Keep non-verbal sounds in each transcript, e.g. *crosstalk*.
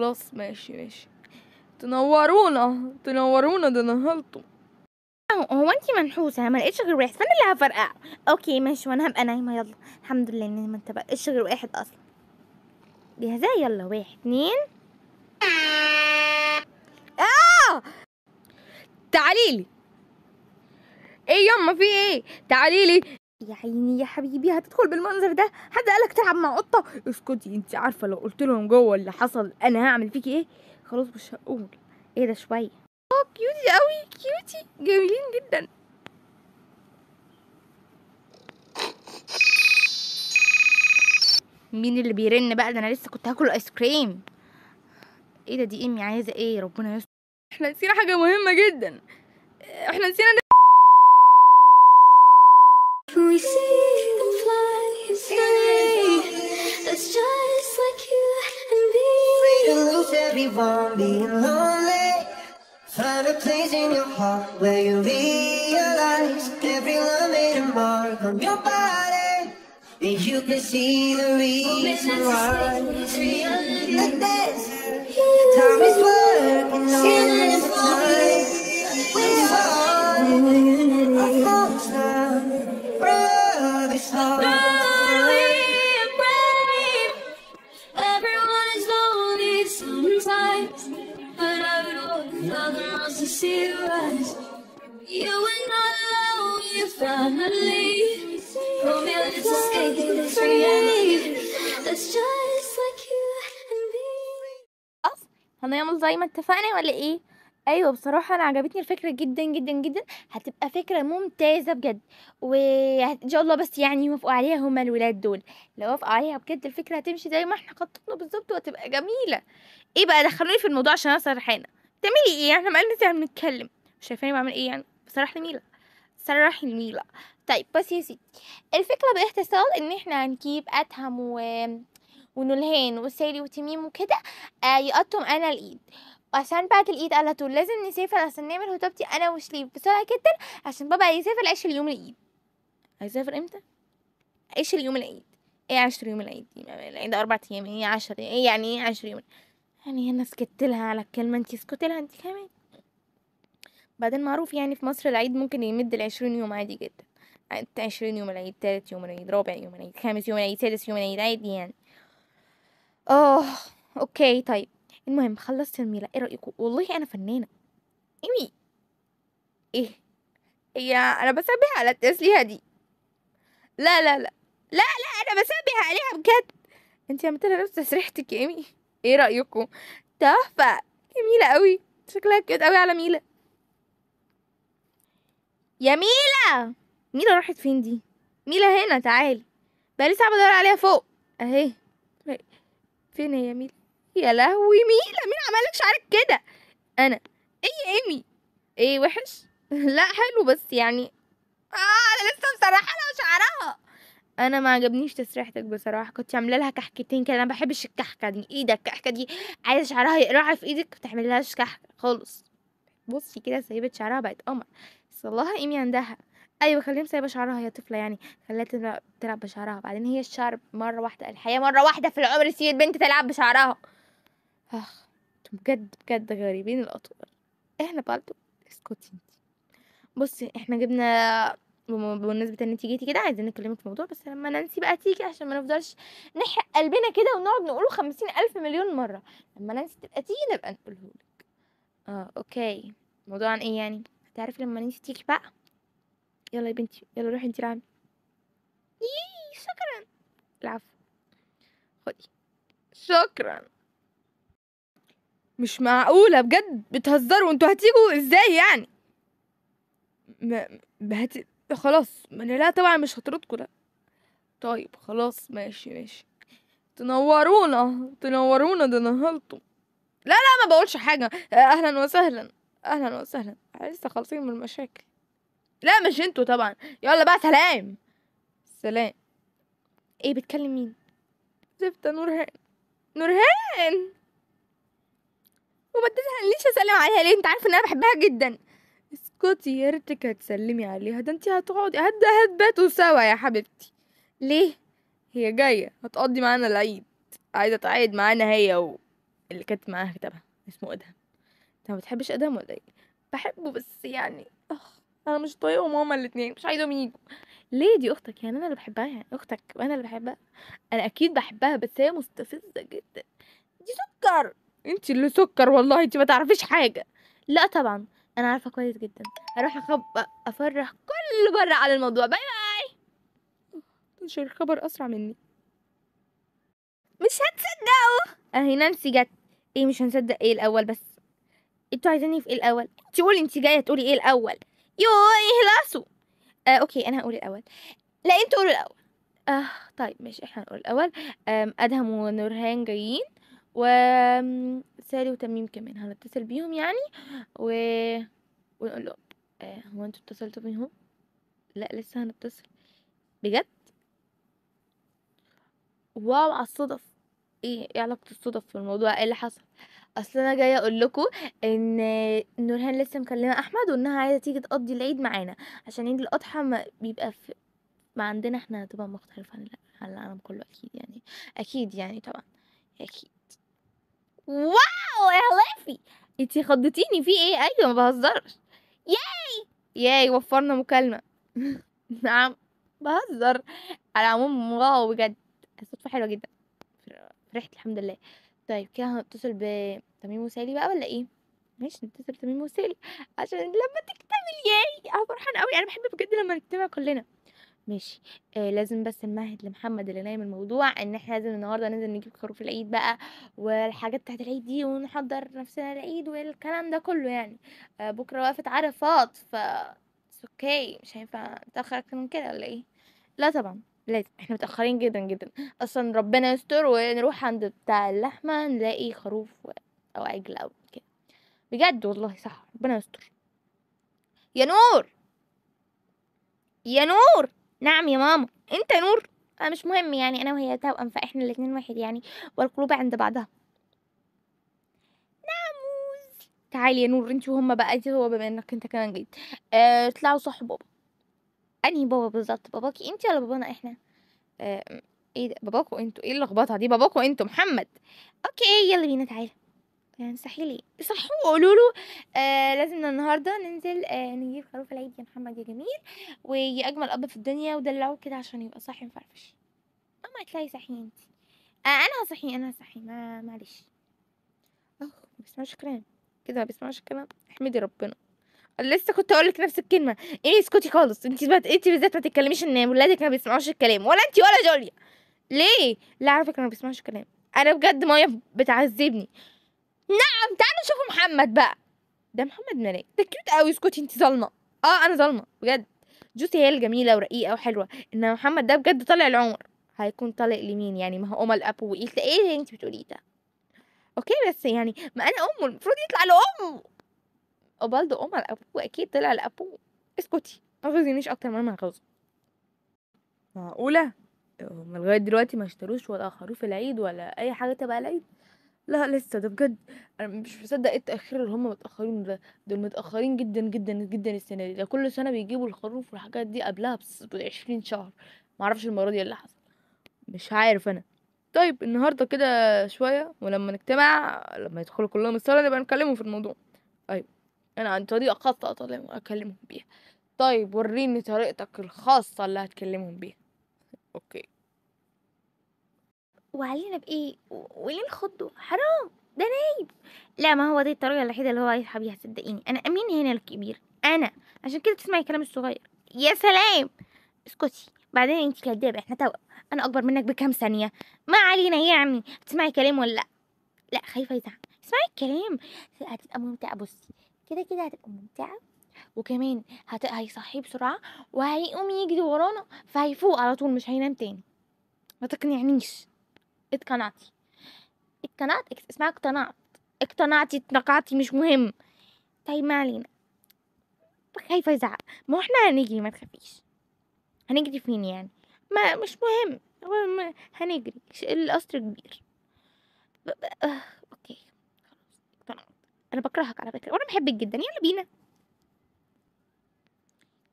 خلاص ماشي ماشي تنورونا تنورونا ده نهارتو هو انتي منحوسه انا ما لقيتش غير واحد فانا اللي هفرقع اوكي ماشي وانا هبقى نايمه يلا الحمد لله اني ما اتبقاش غير واحد اصلا جاهزه يلا واحد اتنين اه تعاليلي ايه يما في ايه تعاليلي يا عيني يا حبيبي هتدخل بالمنظر ده حد قالك تلعب مع قطة اسكتي انت عارفة لو قلت لهم جوه اللي حصل انا هعمل فيكي ايه خلاص مش هقول ايه ده شوية اه كيوتي قوي كيوتي جميلين جدا مين اللي بيرن بقى ده انا لسه كنت هاكل ايس كريم ايه ده دي امي عايزه ايه ربنا يستر احنا نسينا حاجه مهمه جدا احنا نسينا save on being lonely. Find a place in your heart where you realize every love made a mark on your body. And you can see the reason why. Like this, time is working on the time. We're finally. Romeo, let's free. That's just like you هنعمل زي ما اتفقنا ولا ايه؟ ايوه بصراحه انا عجبتني الفكره جدا جدا جدا هتبقى فكره ممتازه بجد وان شاء الله بس يعني يوافقوا عليها هما الولاد دول لو وافقوا عليها بجد الفكره هتمشي زي ما احنا خططنا بالظبط وهتبقى جميله ايه بقى دخلوني في الموضوع عشان انا سرحانه تعملي ايه يعني؟ احنا بقالنا ساعه بنتكلم مش شايفاني بعمل ايه يعني بصراحه جميله صرح الميلا طيب بس يا سيدي الفكرة باختصار ان احنا هنجيب ادهم و... ونلهان وسالي وتميم وكده آه يقطم انا الايد عشان بعد الايد على طول لازم نسافر عشان نعمل هتوبتي انا وشليف بسرعة جدا عشان بابا يسافر عيش اليوم الايد هيسافر امتى؟ عيش اليوم العيد ايه عشر يوم العيد العيد اربع ايام ايه عشر ايه يعني ايه عشر يوم يعني انا سكت لها على الكلمة انت اسكتي لها كمان بعدين معروف يعني في مصر العيد ممكن يمد لعشرين يوم عادي جدا عشرين يوم العيد تالت يوم العيد رابع يوم العيد خامس يوم العيد سادس يوم العيد عادي يعني اه اوكي طيب المهم خلصت الميلا ايه رايكم والله انا فنانه ايمي ايه هي انا بسبح على التسلية دي لا لا لا لا لا انا بسبح عليها بجد انت عملت لها نفس تسريحتك يا ايمي ايه رايكم تحفه جميله قوي شكلها كيوت قوي على ميلا يا ميلا ميلا راحت فين دي ميلا هنا تعالي بقالي ساعه بدور عليها فوق اهي فين هي ميلا يا لهوي ميلا مين عملك شعرك كده انا ايه ايمي ايه وحش *laughs* لا حلو بس يعني اه انا لسه مسرحه لها شعرها انا ما عجبنيش تسريحتك بصراحه كنت عامله لها كحكتين كده انا ما بحبش الكحكه دي ايدك الكحكه دي عايزه شعرها يقرع في ايدك ما تعملهاش كحكه خالص بصي كده سايبه شعرها بقت قمر صلاها ايمي عندها ايوه خليها مسيبة شعرها هي طفله يعني خليها تلعب بشعرها بعدين هي الشعر مره واحده الحياه مره واحده في العمر سي البنت تلعب بشعرها اخ بجد بجد غريبين الاطفال احنا برضو اسكتي انتي بصي احنا جبنا بمناسبه ان انتي جيتي كده عايزين نكلمك في موضوع بس لما نانسي بقى تيجي عشان ما نفضلش نحرق قلبنا كده ونقعد نقوله خمسين الف مليون مره لما نانسي تبقى تيجي نبقى نقوله لك اه اوكي موضوع عن ايه يعني تعرفي لما الناس تيجي بقى يلا يا بنتي يلا روحي انتي العبي ييي شكرا العفو خدي شكرا مش معقولة بجد بتهزروا انتوا هتيجوا ازاي يعني ما هتي... خلاص ما انا لا طبعا مش هطردكوا لا طيب خلاص ماشي ماشي تنورونا تنورونا ده نهلتم لا لا ما بقولش حاجة اهلا وسهلا اهلا وسهلا لسه خالصين من المشاكل لا مش انتوا طبعا يلا بقى سلام سلام ايه بتكلم مين زفت نورهان نورهان وما تسألنيش اسلم عليها ليه انت عارفه ان انا بحبها جدا اسكتي يا ريتك هتسلمي عليها ده انت هتقعدي هد هتباتوا سوا يا حبيبتي ليه هي جايه هتقضي معانا العيد عايزه تعيد معانا هي واللي كانت معاها كتابها اسمه ادهم ايه انت ما بتحبش ادم ولا ايه بحبه بس يعني اخ انا مش طايقه ماما الاتنين مش عايزهم يجوا ليه دي اختك يعني انا اللي بحبها يعني اختك وانا اللي بحبها انا اكيد بحبها بس هي مستفزه جدا دي سكر انت اللي سكر والله انت ما تعرفيش حاجه لا طبعا انا عارفه كويس جدا اروح أخب... افرح كل بره على الموضوع باي باي انتشر الخبر اسرع مني مش هتصدقوا اهي نانسي جت ايه مش هنصدق ايه الاول بس انتوا عايزيني في ايه الاول انت قولي انت جايه تقولي ايه الاول يو اهلسوا آه اوكي انا هقول الاول لا انتوا قولوا الاول آه طيب ماشي احنا هنقول الاول ادهم ونورهان جايين و سالي وتميم كمان هنتصل بيهم يعني و ونقول لهم آه هو انتوا اتصلتوا بيهم لا لسه هنتصل بجد واو على الصدف ايه ايه علاقة الصدف في الموضوع ايه اللي حصل اصل انا جايه اقول لكم ان نورهان لسه مكلمه احمد وانها عايزه تيجي تقضي العيد معانا عشان عيد الاضحى ما بيبقى في ما عندنا احنا طبعا مختلفه عن العالم كله اكيد يعني اكيد يعني طبعا اكيد واو يا لافي انتي خضتيني في ايه ايوه ما بهزرش ياي ياي وفرنا مكالمه *laughs* نعم بهزر على العموم واو بجد الصدفه حلوه جدا فرحت الحمد لله طيب كده هنتصل ب تميم وسالي بقى ولا ايه ماشي نتصل تميم وسالي عشان لما تكتمل ياي انا فرحان قوي انا بحب بجد لما نجتمع كلنا ماشي آه لازم بس نمهد لمحمد اللي نايم الموضوع ان احنا لازم النهارده ننزل نجيب خروف العيد بقى والحاجات بتاعت العيد دي ونحضر نفسنا العيد والكلام ده كله يعني آه بكره وقفه عرفات ف اوكي مش هينفع نتاخر اكتر من كده ولا ايه لا طبعا لازم احنا متاخرين جدا جدا اصلا ربنا يستر ونروح عند بتاع اللحمه نلاقي خروف و... او عجل او كده بجد والله صح ربنا يستر يا نور يا نور نعم يا ماما انت نور أنا مش مهم يعني انا وهي توأم فاحنا الاتنين واحد يعني والقلوب عند بعضها نعموز تعالي يا نور انت وهم بقى انت هو بما انك انت كمان جيت اه اطلعوا صحوا بابا انهي بابا بالظبط باباكي انت ولا بابانا احنا اه ايه ده باباكو انتوا ايه اللخبطه دي باباكو انتوا محمد اوكي يلا بينا تعالى لي صحوا وقولوا له آه لازم النهارده ننزل آه نجيب خروف العيد يا محمد يا جميل ويا اجمل اب في الدنيا ودلعوه كده عشان يبقى صاحي مفرفش اما هتلاقي صحي انت آه انا هصحي انا هصحي ما معلش اه ما بيسمعوش كلام كده ما بيسمعوش كلام احمدي ربنا لسه كنت اقول لك نفس الكلمه ايه اسكتي خالص انت بقى انت بالذات ما تتكلميش ان ولادك ما بيسمعوش الكلام ولا انت ولا جوليا ليه لا على فكره ما بيسمعوش الكلام انا بجد ميه بتعذبني نعم تعالوا شوفوا محمد بقى ده محمد مالك ده كيوت قوي اسكتي انت ظالمه اه انا ظالمه بجد جوسي هي الجميله ورقيقه وحلوه انما محمد ده بجد طالع العمر هيكون طالع لمين يعني ما هو امال ابو ايه ايه انت بتقوليه ده اوكي بس يعني ما انا امه المفروض يطلع لامه وبرضه امال ابو اكيد طلع لابوه اسكتي ما تغزينيش اكتر ما انا هغزه معقوله هما لغايه دلوقتي ما اشتروش ولا خروف العيد ولا اي حاجه تبع العيد لا لسه ده بجد انا مش مصدق ايه التاخير اللي هم متاخرين ده دول متاخرين جدا جدا جدا السنه دي ده كل سنه بيجيبوا الخروف والحاجات دي قبلها بعشرين شهر معرفش المره دي إيه اللي حصل مش عارف انا طيب النهارده كده شويه ولما نجتمع لما يدخلوا كلهم الصاله نبقى نكلمهم في الموضوع طيب انا عن طريقه خاصه اكلمهم بيها طيب وريني طريقتك الخاصه اللي هتكلمهم بيها اوكي وعلينا بايه وليه نخضه حرام ده نايم لا ما هو دي الطريقه الوحيده اللي هو عايز بيها صدقيني انا مين هنا الكبير انا عشان كده تسمعي كلام الصغير يا سلام اسكتي بعدين انت كدابه احنا توأم انا اكبر منك بكام ثانيه ما علينا يعني تسمعي كلام ولا لا لا خايفه يزعل اسمعي الكلام هتبقى ممتعه بصي كده كده هتبقى ممتعه وكمان هت... هيصحيه بسرعه وهيقوم يجري ورانا فهيفوق على طول مش هينام تاني ما تقنعنيش اتقنعتي اتقنعت اسمها اقتنعت اقتنعتي اتنقعتي مش مهم طيب ما علينا خايفة يزعق ما احنا هنجري ما تخافيش هنجري فين يعني ما مش مهم هنجري القصر كبير أه، اوكي انا بكرهك على فكره وانا بحبك جدا يلا بينا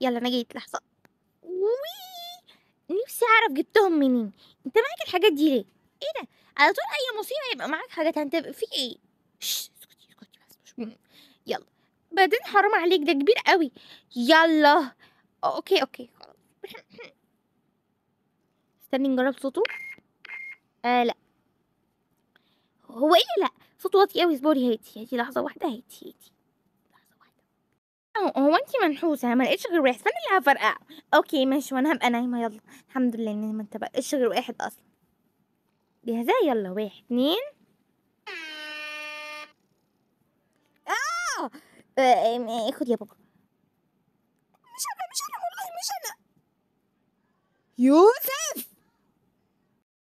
يلا انا جيت لحظه وي نفسي اعرف جبتهم منين انت معاك الحاجات دي ليه ايه ده على طول اي مصيبه يبقى معاك حاجه تنتبه يعني في ايه اسكتي اسكتي بس مش يلا بعدين حرام عليك ده كبير قوي يلا اوكي اوكي خلاص *clears throat* استني نجرب صوته آه لا هو ايه لا صوته واطي قوي اصبري هاتي هاتي لحظه واحده هاتي هاتي اه هو انت منحوسه انا ما لقيتش غير واحد فانا اللي هفرقعه اوكي ماشي وانا هبقى نايمه يلا الحمد لله ان ما انتبهتش غير واحد اصلا بهذا يلا واحد اتنين آه،, آه،, آه! خد يا بابا مش انا مش انا والله مش انا يوسف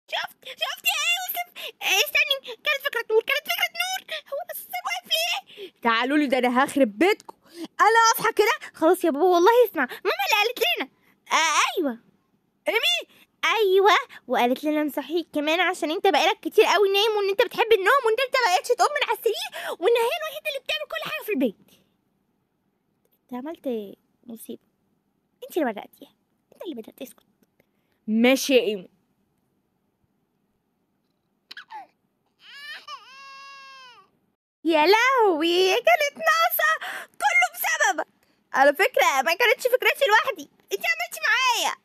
شفت شفت يا يوسف آه، استني كانت فكرة نور كانت فكرة نور هو انا واقف ليه تعالوا لي ده انا هخرب بيتكم انا اصحى كده خلاص يا بابا والله اسمع ماما اللي قالت لنا آه ايوه ايمي ايوه وقالت لنا نصحيك كمان عشان انت بقالك كتير قوي نايم وان انت بتحب النوم وان انت بقيتش تقوم من على السرير وان هي الوحيده اللي بتعمل كل حاجه في البيت انت عملت مصيبه انت اللي بداتيها انت اللي بدات تسكت ماشي يا ايمو يا لهوي كانت ناقصه كله بسببك على فكره ما كانتش فكرتي لوحدي انت عملتي معايا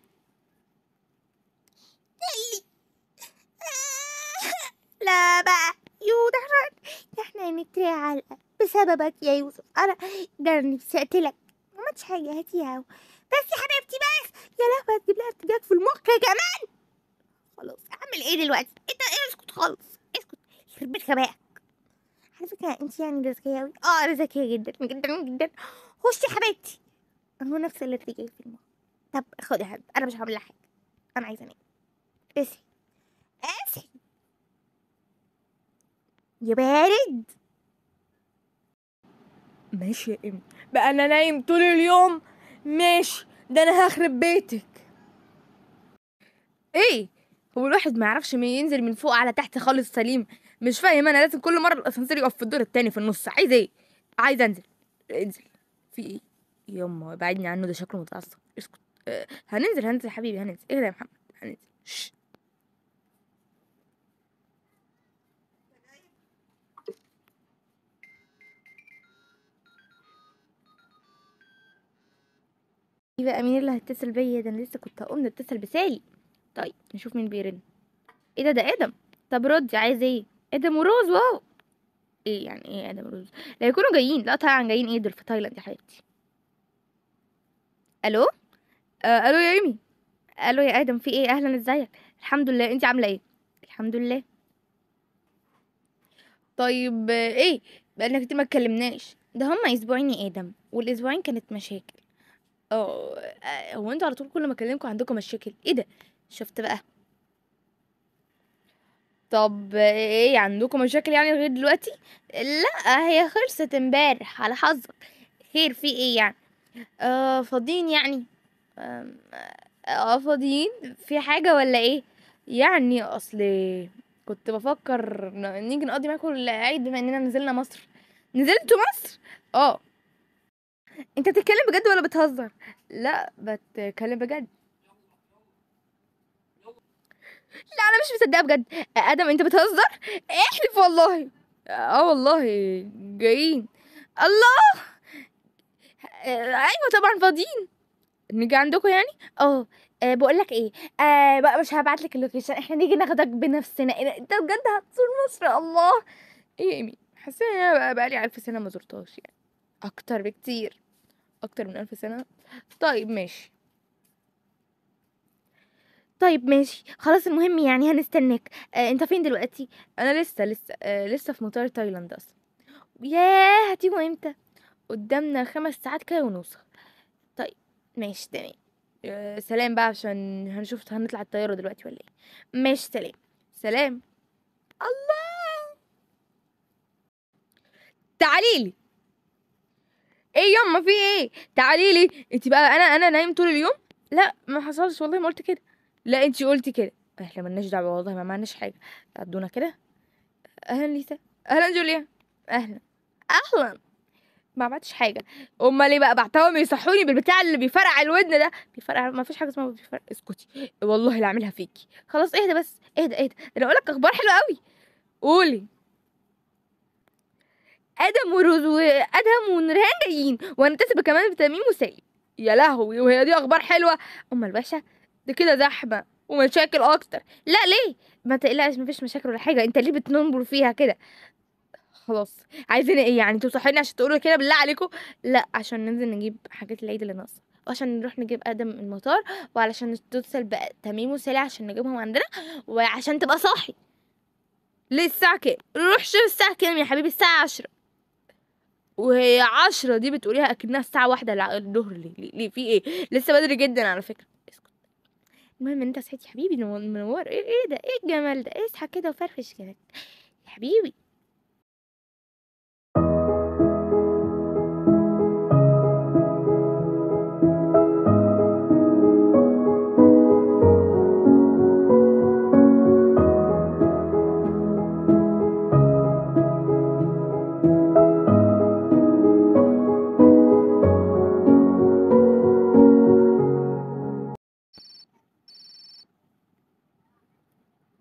*laughs* لا بقى يو دهران احنا هنتريق علقة بسببك يا يوسف انا ده نفسي اقتلك ما عملتش حاجة هاتيها بس يا حبيبتي بس يا لهوي هتجيب لها ارتجاج في المخ كمان خلاص اعمل ايه دلوقتي انت إيه اسكت خالص اسكت يخرب بيت غبائك على فكرة انت يعني ذكية اوي اه انا ذكية جدا جدا جدا خشي يا حبيبتي هو نفس الارتجاج في المخ طب خدي خدها انا مش هعمل لها حاجة انا عايزة انام اصحي اصحي يا بارد ماشي يا ام بقى انا نايم طول اليوم ماشي ده انا هخرب بيتك ايه هو الواحد ما يعرفش ينزل من فوق على تحت خالص سليم مش فاهم انا لازم كل مره الاسانسير يقف في الدور التاني في النص عايز ايه عايز انزل انزل في ايه يما بعدني عنه ده شكله متعصب اسكت أه هننزل هننزل يا حبيبي هننزل ايه يا محمد هننزل شش. ايه بقى مين اللي هيتصل بيا ده انا لسه كنت هقوم نتصل بسالي طيب نشوف مين بيرن ايه ده ده ادم طب ردي عايز ايه ادم وروز واو ايه يعني ايه ادم وروز لا يكونوا جايين لا طبعا جايين ايه دول في تايلاند يا حبيبتي الو آه الو يا ايمي الو يا ادم في ايه اهلا ازيك الحمد لله انت عامله ايه الحمد لله طيب آه، ايه بقالنا كتير ما اتكلمناش ده هما اسبوعين يا ادم والاسبوعين كانت مشاكل اه هو انتوا على طول كل ما اكلمكم عندكم مشاكل ايه ده شفت بقى طب ايه عندكم مشاكل يعني غير دلوقتي لا هي خلصت امبارح على حظك خير في ايه يعني آه فاضيين يعني اه, آه، فاضيين في حاجة ولا ايه يعني اصل كنت بفكر نيجي نقضي معاكم العيد بما اننا نزلنا مصر نزلتوا مصر اه انت بتتكلم بجد ولا بتهزر لا بتكلم بجد لا انا مش مصدقه بجد ادم انت بتهزر احلف والله اه والله جايين الله ايوه طبعا فاضيين نيجي عندكم يعني اه, آه، بقول لك ايه آه بقى مش هبعت لك اللوكيشن احنا نيجي ناخدك بنفسنا انت إيه بجد هتصور مصر الله ايه امي حاسه ان انا بقى لي 1000 سنه ما زرتهاش يعني اكتر بكتير اكتر من الف سنة طيب ماشي طيب ماشي خلاص المهم يعني هنستناك آه انت فين دلوقتي انا لسه لسه آه لسه في مطار تايلاند اصلا ياه هتيجوا امتى قدامنا خمس ساعات كده ونص طيب ماشي تمام آه سلام بقى عشان هنشوف هنطلع الطياره دلوقتي ولا ايه ماشي سلام سلام الله تعاليلي ايه يما في ايه تعالي لي انت بقى انا انا نايم طول اليوم لا ما حصلش والله ما قلت كده لا انت قلتي كده احنا مالناش دعوه والله ما معناش حاجه عدونا كده اهلا ليسا اهلا جوليا اهلا اهلا ما عملتش حاجه امال ليه بقى بعتهم يصحوني بالبتاع اللي بيفرقع الودن ده بيفرقع ما فيش حاجه اسمها بيفرقع اسكتي والله اللي عاملها فيكي خلاص اهدى بس اهدى اهدى انا اقول لك اخبار حلوه قوي قولي ادم وروز وادهم ونرهان جايين وهنتسب كمان بتميم وسالي يا لهوي وهي دي اخبار حلوه امال باشا ده كده زحمه ومشاكل اكتر لا ليه ما تقلقش مفيش مشاكل ولا حاجه انت ليه بتنمر فيها كده خلاص عايزين ايه يعني تنصحيني عشان تقولوا كده بالله عليكم لا عشان ننزل نجيب حاجات العيد اللي ناقصه وعشان نروح نجيب ادم من المطار وعلشان تتصل تميم وسالي عشان نجيبهم عندنا وعشان تبقى صاحي ليه الساعه كام روح شوف الساعه كام يا حبيبي الساعه عشرة وهي عشرة دي بتقوليها اكنها الساعه واحدة الظهر ليه ليه في ايه لسه بدري جدا على فكره اسكت المهم انت صحيت يا حبيبي منور ايه ايه ده ايه الجمال ده اصحى كده وفرفش كده يا حبيبي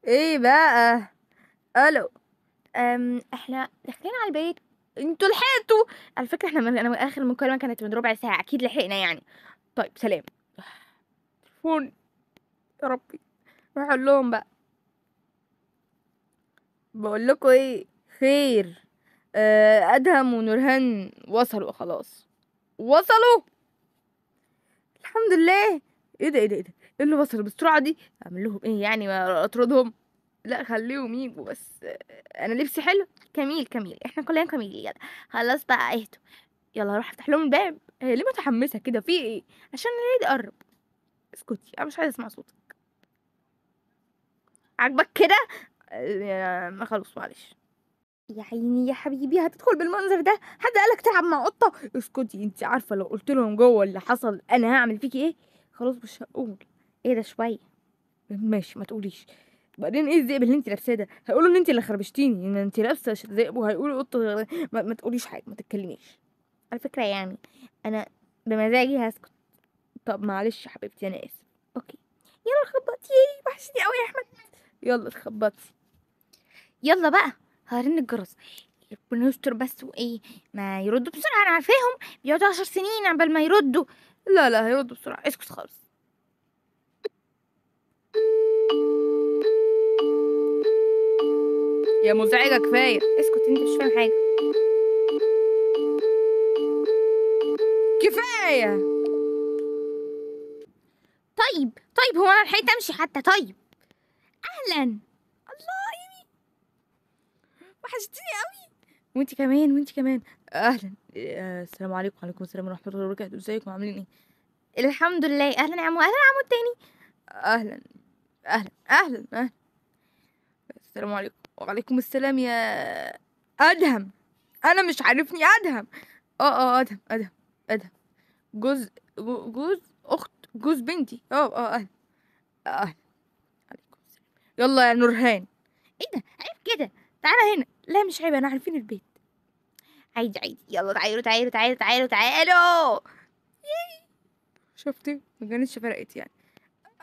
ايه بقى الو أم احنا داخلين على البيت انتوا لحقتوا على فكره احنا من انا اخر مكالمه كانت من ربع ساعه اكيد لحقنا يعني طيب سلام فون يا ربي روح لهم بقى بقول لكم ايه خير آه ادهم ونورهان وصلوا خلاص وصلوا الحمد لله ايه ده ايه ده ايه ده ايه اللي وصل بالسرعه دي اعمل لهم ايه يعني ما اطردهم لا خليهم يجوا بس انا لبسي حلو كميل كميل احنا كلنا كميل يلا خلاص بقى اهدوا يلا هروح افتح لهم الباب هي ليه متحمسه كده في ايه عشان العيد قرب اسكتي انا مش عايزه اسمع صوتك عاجبك كده ما آه، خلص معلش يا عيني يا حبيبي هتدخل بالمنظر ده حد قالك تلعب مع قطه اسكتي انت عارفه لو قلت لهم جوه اللي حصل انا هعمل فيكي ايه خلاص مش هقول ايه ده شويه ماشي ما تقوليش بعدين ايه الذئب اللي انت لابساه ده هيقولوا ان انت اللي خربشتيني ان انت لابسه ذئب وهيقولوا قطه ما, ما تقوليش حاجه ما تتكلميش على فكره يعني انا بمزاجي هسكت طب معلش يا حبيبتي انا اسف اوكي يلا خبطي وحشتني قوي يا احمد يلا اتخبطي يلا بقى هرن الجرس يستر بس وايه ما يردوا بسرعه انا عارفاهم بيقعدوا عشر سنين عبال ما يردوا لا لا هيرد بسرعة اسكت خالص يا مزعجة كفاية اسكت انت مش فاهم حاجة كفاية طيب طيب هو انا لحقت امشي حتى طيب اهلا الله وحشتيني قوي وانت كمان وانت كمان اهلا آه، السلام عليكم وعليكم السلام ورحمه الله وبركاته ازيكم عاملين ايه الحمد لله اهلا يا عمو اهلا يا عمو التاني اهلا اهلا اهلا اهلا السلام عليكم وعليكم السلام يا ادهم انا مش عارفني ادهم اه اه ادهم ادهم ادهم جوز جوز اخت جوز بنتي اه اه اهلا اهلا عليكم السلام يلا يا نورهان ايه ده عيب كده تعالى هنا لا مش عيب انا عارفين البيت عادي عادي يلا تعالوا تعالوا تعالوا تعالوا تعالوا شفتي ما كانتش فرقت يعني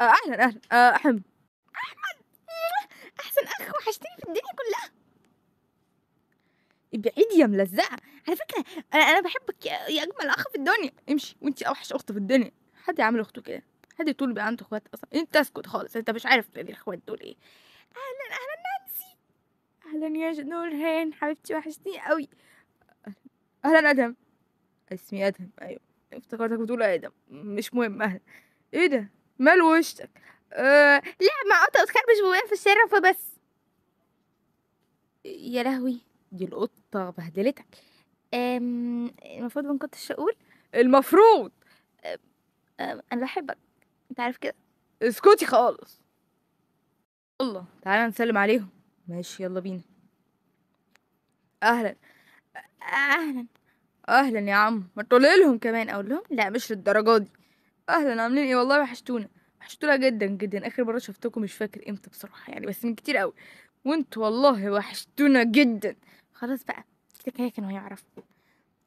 آه، اهلا اهلا احم آه، احمد احمد *laughs* احسن اخ وحشتني في الدنيا كلها ابعدي يا ملزقه على فكره انا انا بحبك يا اجمل اخ في الدنيا امشي وانت اوحش اخت في الدنيا حد يعمل اخته كده حد طول بقى عنده اخوات اصلا انت اسكت خالص انت مش عارف الاخوات دول ايه اهلا اهلا نانسي اهلا يا نور هان حبيبتي وحشتني قوي أهلا أدهم اسمي أدهم أيوة افتكرتك بتقول ادهم مش مهم أهلا إيه ده مال وشك أه لا ما قطة بتخربش بوقع في الشارع فبس يا لهوي دي القطة بهدلتك أم... المفروض ما كنتش أقول المفروض أم... آه، آه، أنا بحبك أنت عارف كده اسكتي خالص الله تعالى نسلم عليهم ماشي يلا بينا أهلا أهلا اهلا يا عم ما تقولي لهم كمان اقول لهم لا مش للدرجه دي اهلا عاملين ايه والله وحشتونا وحشتونا جدا جدا اخر مره شفتكم مش فاكر امتى بصراحه يعني بس من كتير قوي وانتوا والله وحشتونا جدا خلاص بقى كده كانوا هيعرفوا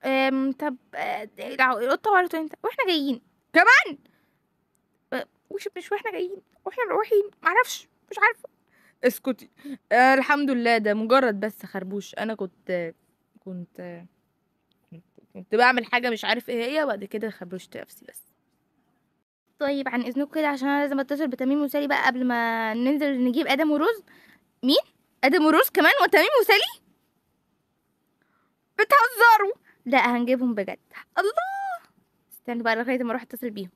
أم طب القطه وعرفتوا امتى واحنا جايين كمان وش آه، مش واحنا جايين واحنا رايحين معرفش مش عارفه اسكتي آه الحمد لله ده مجرد بس خربوش انا كنت كنت كنت بعمل حاجة مش عارف ايه هي وبعد كده خبرشت نفسي بس طيب عن اذنكم كده عشان انا لازم اتصل بتميم وسالي بقى قبل ما ننزل نجيب ادم وروز مين ادم وروز كمان وتميم وسالي بتهزروا لا هنجيبهم بجد الله استنوا بقى لغايه ما اروح اتصل بيهم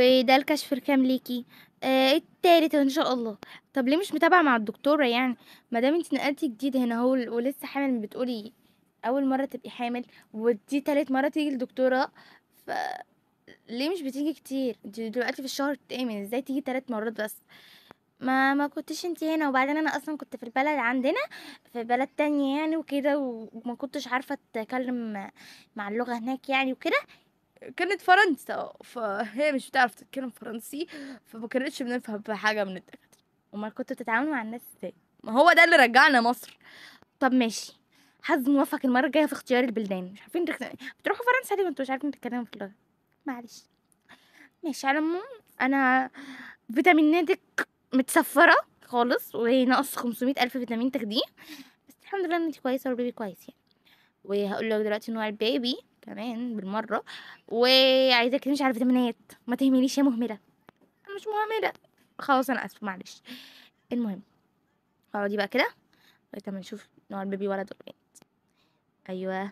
وده الكشف الكام ليكي آه التالت ان شاء الله طب ليه مش متابعه مع الدكتوره يعني ما دام انت نقلتي جديد هنا اهو ولسه حامل بتقولي اول مره تبقي حامل ودي تالت مره تيجي للدكتوره ف ليه مش بتيجي كتير انت دلوقتي في الشهر بتامن ازاي تيجي تلات مرات بس ما ما كنتش انت هنا وبعدين انا اصلا كنت في البلد عندنا في بلد تانية يعني وكده وما كنتش عارفه اتكلم مع اللغه هناك يعني وكده كانت فرنسا فهي مش بتعرف تتكلم فرنسي فما كانتش بنفهم في حاجه من الدكاتره امال كنتوا بتتعاملوا مع الناس ازاي ما هو ده اللي رجعنا مصر طب ماشي حظ موفق المره الجايه في اختيار البلدان مش عارفين تخ... بتروحوا فرنسا ليه وانتوا مش عارفين تتكلموا في اللغه معلش ماشي على العموم انا فيتاميناتك متسفره خالص وناقص 500 الف فيتامين تاخديه بس الحمد لله انت كويسه والبيبي كويس يعني وهقول لك دلوقتي ان هو البيبي كمان بالمره وعايزاك تمشي على الفيتامينات ما تهمليش يا مهمله انا مش مهمله خلاص انا اسف معلش المهم اقعدي بقى كده لغايه ما نشوف نوع البيبي ولد ولا بنت ايوه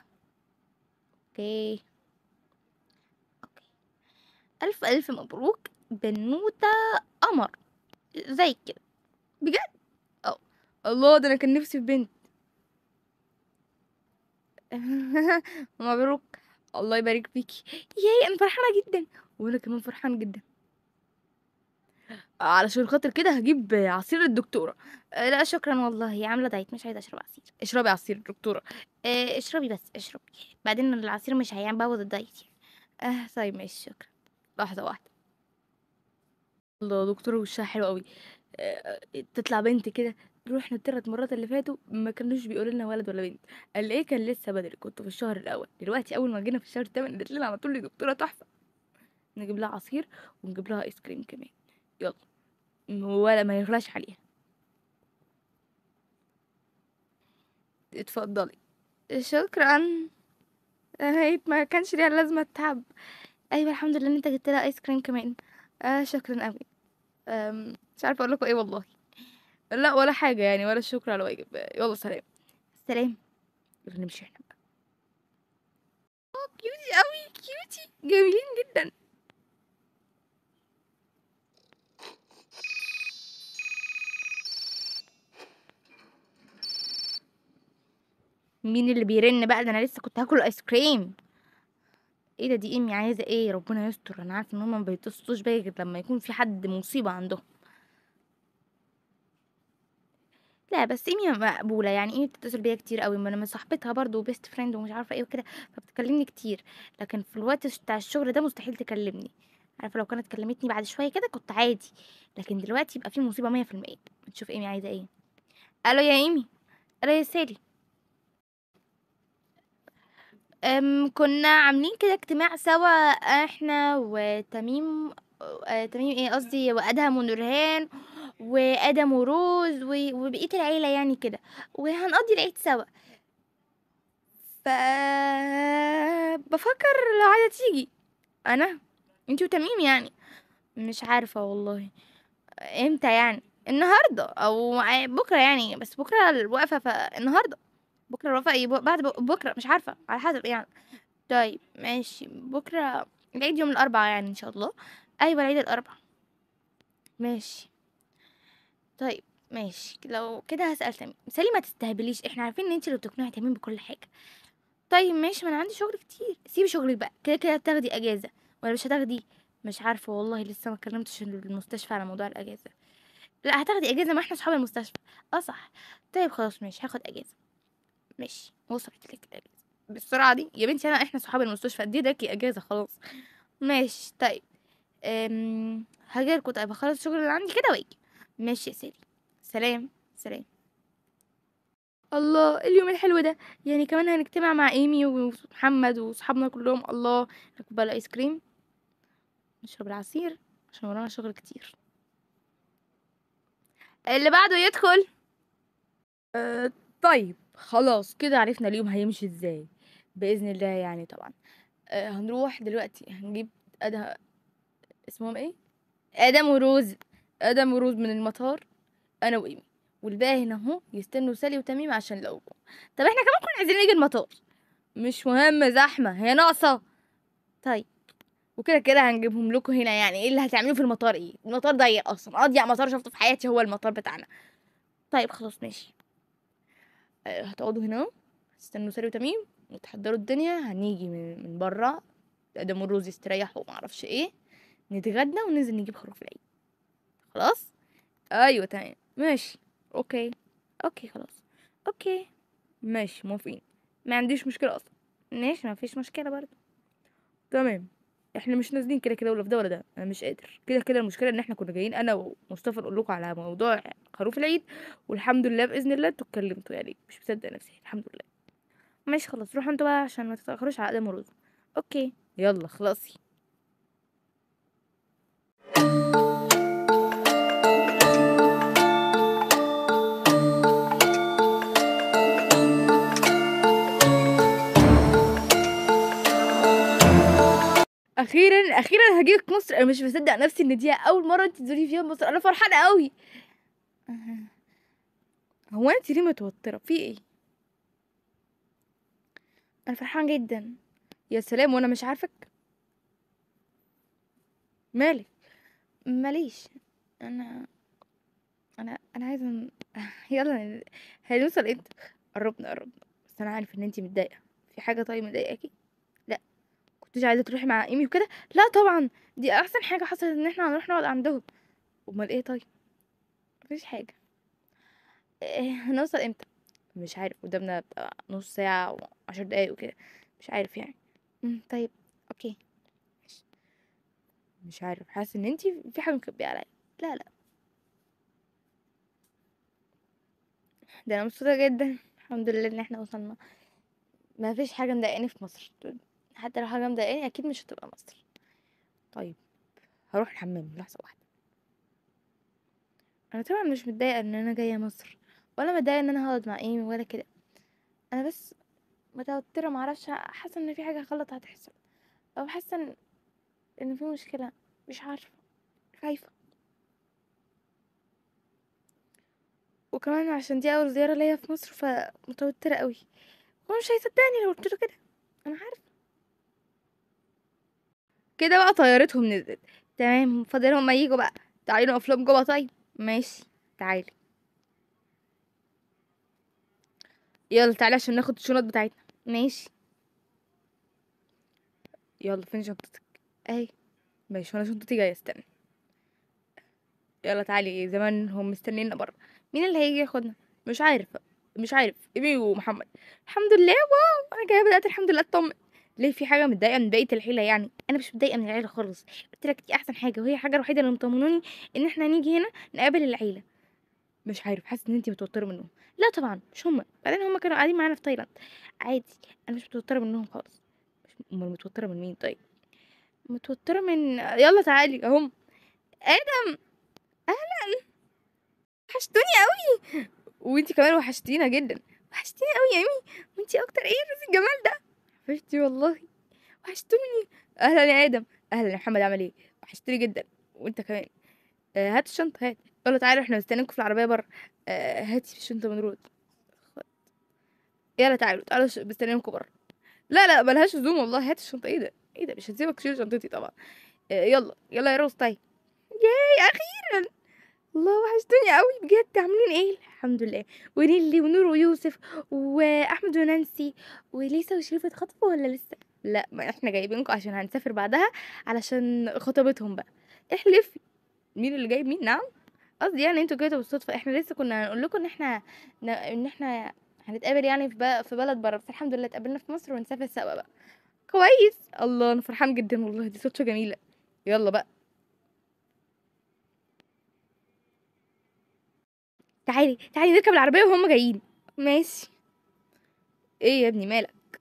اوكي اوكي الف الف مبروك بنوته قمر زي كده بجد اه الله ده انا كان نفسي في بنت *laughs* مبروك الله يبارك فيكي ياي انا فرحانه جدا وانا كمان فرحان جدا علشان خاطر كده هجيب عصير الدكتوره آه، لا شكرا والله عامله دايت مش عايزه اشرب عصير اشربي عصير الدكتوره آه، اشربي بس اشربي بعدين العصير مش هيعوض الدايت يعني. اه طيب ماشي شكرا لحظه واحده الله دكتوره وشها حلو قوي آه، تطلع بنت كده رحنا الثلاث مرات اللي فاتوا ما كانوش بيقولوا لنا ولد ولا بنت قال ايه كان لسه بدري كنت في الشهر الاول دلوقتي اول ما جينا في الشهر الثامن قالت لنا على طول يا دكتوره تحفه نجيب لها عصير ونجيب لها ايس كريم كمان يلا ولا ما يغلاش عليها اتفضلي شكرا آه، هيت ما كانش ليها لازمه تتعب ايوه الحمد لله ان انت جبت لها ايس كريم كمان آه شكرا قوي مش عارفه اقول لكم ايه والله لا ولا حاجة يعني ولا شكر على واجب يلا سلام سلام يلا نمشي احنا بقى كيوتي قوي كيوتي جميلين جدا مين اللي بيرن بقى ده انا لسه كنت هاكل ايس كريم ايه ده دي امي عايزه ايه ربنا يستر انا عارفه ان هما ما بيتصلوش بيا غير لما يكون في حد مصيبه عندهم لا بس ايمي مقبوله يعني ايمي بتتصل بيا كتير قوي انا من صاحبتها برضو وبيست فريند ومش عارفه ايه وكده فبتكلمني كتير لكن في الوقت بتاع الشغل ده مستحيل تكلمني عارفه لو كانت كلمتني بعد شويه كده كنت عادي لكن دلوقتي يبقى في مصيبه مية في المية بتشوف ايمي عايزه ايه الو يا ايمي الو يا سالي أم كنا عاملين كده اجتماع سوا احنا وتميم آه، تميم ايه يعني قصدي وادهم ونورهان وادم وروز وبقيه العيله يعني كده وهنقضي العيد سوا ف بفكر لو عايزه تيجي انا انتي وتميم يعني مش عارفه والله امتى يعني النهارده او بكره يعني بس بكره الوقفه فالنهارده بكره الوقفه ايه بعد بكره مش عارفه على حسب يعني طيب ماشي بكره العيد يوم الاربعاء يعني ان شاء الله ايوه العيد الاربع ماشي طيب ماشي لو كده هسأل تميم سالي ما تستهبليش احنا عارفين ان انت اللي بتقنعي تميم بكل حاجه طيب ماشي ما انا عندي شغل كتير سيبي شغلك بقى كده كده هتاخدي اجازه ولا مش هتاخدي مش عارفه والله لسه ما كلمتش المستشفى على موضوع الاجازه لا هتاخدي اجازه ما احنا اصحاب المستشفى اه صح طيب خلاص ماشي هاخد اجازه ماشي وصلت لك الاجازه بالسرعه دي يا بنتي انا احنا صحاب المستشفى دي لك اجازه خلاص ماشي طيب لكم طيب هخلص الشغل اللي عندي كده واجي ماشي يا سيدي سلام سلام الله إيه اليوم الحلو ده يعني كمان هنجتمع مع ايمي ومحمد وصحابنا كلهم الله ناكل الايس كريم نشرب العصير عشان ورانا شغل كتير اللي بعده يدخل أه طيب خلاص كده عرفنا اليوم هيمشي ازاي باذن الله يعني طبعا أه هنروح دلوقتي هنجيب اسمهم ايه ادم وروز ادم وروز من المطار انا وايمي والباقي هنا اهو يستنوا سالي وتميم عشان يلاقوهم طب احنا كمان كنا عايزين نيجي المطار مش مهم زحمه هي ناقصه طيب وكده كده هنجيبهم لكم هنا يعني ايه اللي هتعملوه في المطار ايه المطار ضيق اصلا اضيق مطار شفته في حياتي هو المطار بتاعنا طيب خلاص ماشي آه، هتقعدوا هنا استنوا سالي وتميم وتحضروا الدنيا هنيجي من, بره ادم وروز يستريحوا ومعرفش ايه نتغدى وننزل نجيب خروف العيد خلاص ايوه تمام ماشي اوكي اوكي خلاص اوكي ماشي موافقين ما عنديش مشكله اصلا ماشي ما فيش مشكله برضه تمام احنا مش نازلين كده كده ولا في ده ولا ده انا مش قادر كده كده المشكله ان احنا كنا جايين انا ومصطفى نقول لكم على موضوع خروف العيد والحمد لله باذن الله انتوا اتكلمتوا يعني مش مصدق نفسي الحمد لله ماشي خلاص روحوا انتوا بقى عشان ما تتاخروش على قدم رز اوكي يلا خلاصي اخيرا اخيرا هجيلك مصر انا مش مصدق نفسي ان دي اول مره تزوري فيها مصر انا فرحانه قوي هو انت ليه متوتره في ايه انا فرحان جدا يا سلام وانا مش عارفك مالك ماليش انا انا انا عايزه *laughs* يلا هنوصل امتى قربنا قربنا بس انا عارف ان انتي متضايقه في حاجه طيب مضايقاكي لا كنتش عايزه تروحي مع ايمي وكده لا طبعا دي احسن حاجه حصلت ان احنا هنروح نقعد عندهم امال ايه طيب مفيش حاجه إيه هنوصل امتى مش عارف قدامنا نص ساعه وعشر دقايق وكده مش عارف يعني طيب مش عارف حاسه ان انتي في حاجه مكبي عليا لا لا ده انا مبسوطه جدا الحمد لله ان احنا وصلنا ما فيش حاجه مضايقاني في مصر حتى لو حاجه مضايقاني اكيد مش هتبقى مصر طيب هروح الحمام لحظه واحده انا طبعا مش متضايقه ان انا جايه مصر ولا متضايقه ان انا هقعد مع ايمي ولا كده انا بس متوتره معرفش حاسه ان في حاجه غلط هتحصل او حاسه لأن في مشكلة مش عارفة خايفة وكمان عشان دي أول زيارة ليا في مصر فمتوترة قوي هو مش هيصدقني لو قلتله كده أنا عارفة كده بقى طيارتهم نزلت تمام فاضلهم ما يجوا بقى تعالي نقف لهم جوه طيب ماشي تعالي يلا تعالي عشان ناخد الشنط بتاعتنا ماشي يلا فين شنطتك اهي ماشي وانا شنطتي جايه استنى يلا تعالي زمان هم مستنينا برا مين اللي هيجي ياخدنا مش عارف مش عارف ايمي ومحمد الحمد لله واو انا جايه بدات الحمد لله اطمن ليه في حاجه متضايقه من بقيه العيله يعني انا مش متضايقه من العيله خالص قلت لك دي احسن حاجه وهي حاجه الوحيده اللي مطمنوني ان احنا هنيجي هنا نقابل العيله مش عارف حاسه ان انتي متوتره منهم لا طبعا مش هما بعدين هما كانوا قاعدين معانا في تايلاند عادي انا مش متوتره منهم خالص امال متوتره من مين طيب متوترة من يلا تعالي اهم آدم أهلا وحشتوني قوي وانتي كمان وحشتينا جدا وحشتيني قوي يا امي وانتي أكتر ايه في الجمال ده حبيبتي والله وحشتوني أهلا يا آدم أهلا يا محمد عامل ايه وحشتني جدا وانت كمان آه هات الشنطة هات يلا تعالوا احنا مستنيينكم في العربية بره آه هاتي في الشنطة من رود يلا تعالوا تعالوا مستنيينكم بره لا لا بلهاش زوم والله هات الشنطة ايه ده ايه ده مش هسيبك تشيل شنطتي طبعا آه، يلا يلا يا روز طيب ياي اخيرا الله وحشتوني قوي بجد عاملين ايه الحمد لله ونيلي ونور ويوسف واحمد ونانسي وليسا وشريف اتخطبوا ولا لسه لا ما احنا جايبينكم عشان هنسافر بعدها علشان خطبتهم بقى احلف مين اللي جايب مين نعم قصدي يعني انتوا جيتوا بالصدفه احنا لسه كنا هنقول لكم ان احنا ان احنا هنتقابل يعني في, في بلد بره بس الحمد لله اتقابلنا في مصر ونسافر سوا بقى كويس الله انا فرحان جدا والله دي صدفه جميله يلا بقى تعالي تعالي نركب العربيه وهم جايين ماشي ايه يا ابني مالك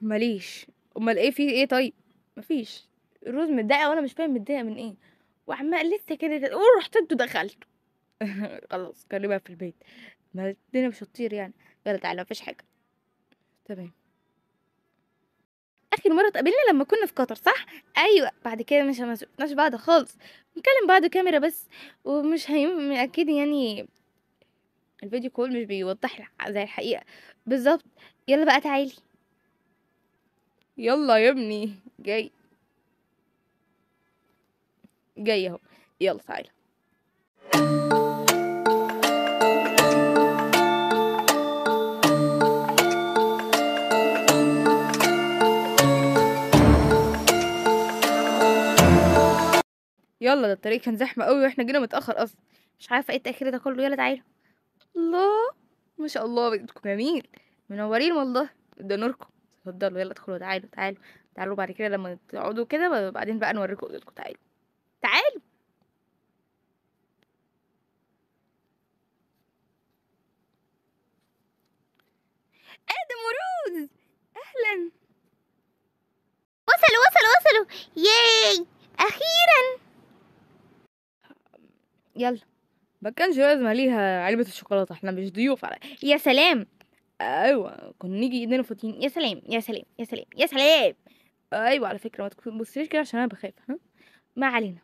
ماليش امال ايه في ايه طيب مفيش الروز متضايقه وانا مش فاهم متضايقه من ايه وعمال لسه كده تقول رحت انت دخلت *laughs* خلاص كلمها في البيت ما الدنيا مش هتطير يعني يلا تعالى مفيش حاجه تمام اخر مره اتقابلنا لما كنا في قطر صح ايوه بعد كده مش هنشوفناش بعض خالص نكلم بعض كاميرا بس ومش هيم اكيد يعني الفيديو كول مش بيوضح زي الحقيقه بالظبط يلا بقى تعالي يلا يا ابني جاي جاي اهو يلا تعالى يلا ده الطريق كان زحمة قوي واحنا جينا متأخر اصلا مش عارفة ايه التأخير ده كله يلا تعالوا الله ما شاء الله بيتكم جميل منورين والله ده نوركم اتفضلوا يلا ادخلوا تعالوا تعالوا تعالوا بعد كده لما تقعدوا كده بعدين بقى نوريكم اوضتكم تعالوا تعالوا يلا ما كانش لازم ليها علبة الشوكولاتة احنا مش ضيوف على يا سلام ايوه كنا نيجي ايدينا فاضيين يا سلام يا سلام يا سلام يا سلام ايوه على فكرة ما تبصليش كده عشان انا بخاف ها ما علينا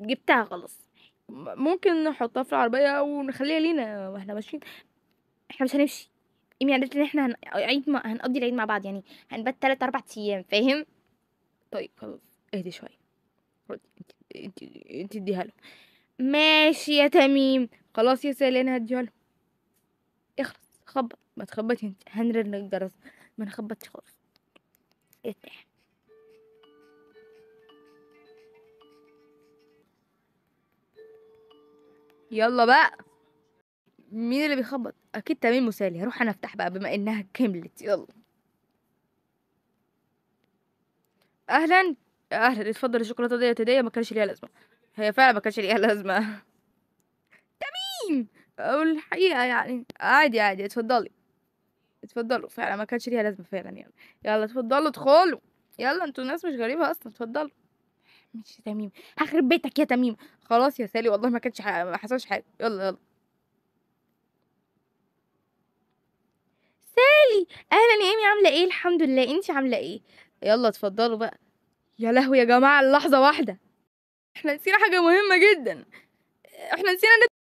جبتها خلاص ممكن نحطها في العربية ونخليها لينا واحنا ماشيين احنا مش هنمشي امي قالت لي ان احنا عيد ما... هنقضي العيد مع بعض يعني هنبات تلات اربع ايام فاهم طيب خلاص اهدي شوية انت انت اديها له ماشي يا تميم خلاص يا سالين هديها له اخلص خبط ما تخبطش انت هنرن الجرس ما نخبطش خالص ارتاح ايه يلا بقى مين اللي بيخبط اكيد تميم وسالي هروح انا افتح بقى بما انها كملت يلا اهلا اهلا اتفضل الشوكولاته ديت هديه ما كانش ليها لازمه هي فعلا ما كانش ليها لازمة تمين الحقيقة يعني عادي عادي اتفضلي اتفضلوا فعلا ما كانش ليها لازمة فعلا يلا يعني. يلا اتفضلوا ادخلوا يلا انتوا ناس مش غريبة اصلا اتفضلوا مش تميم هخرب بيتك يا تميم خلاص يا سالي والله ما كانش ما حصلش حاجة يلا يلا سالي اهلا يا ايمي عاملة ايه الحمد لله انتي عاملة ايه يلا اتفضلوا بقى يا لهوي يا جماعة اللحظة واحدة احنا نسينا حاجة مهمة جدا احنا نسينا